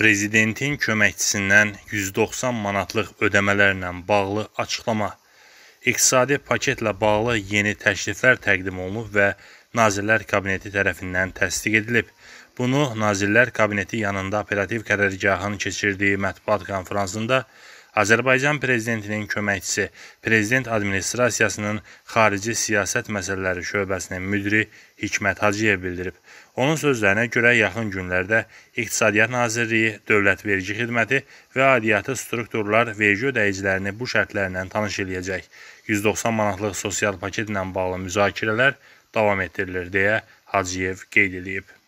Prezidentin köməkçisindən 190 manatlıq ödəmələrlə bağlı açıqlama, iqtisadi paketlə bağlı yeni təkliflər təqdim olunub və Nazirlər Kabineti tərəfindən təsdiq edilib. Bunu Nazirlər Kabineti yanında operativ qərargahın keçirdiyi mətbuat konfransında Azərbaycan prezidentinin köməkçisi, prezident administrasiyasının xarici siyasət məsələləri şöbəsinin müdiri Hikmət Hacıyev bildirib. Onun sözlərinə görə yaxın günlərdə İqtisadiyyat Nazirliyi, Dövlət Vergi Xidməti və Adiyyatı strukturlar vergi ödəyicilərini bu şərtlərlə tanış eləyəcək. 190 manatlıq sosial paketlə bağlı müzakirələr davam etdirilir deyə Hacıyev qeyd edib.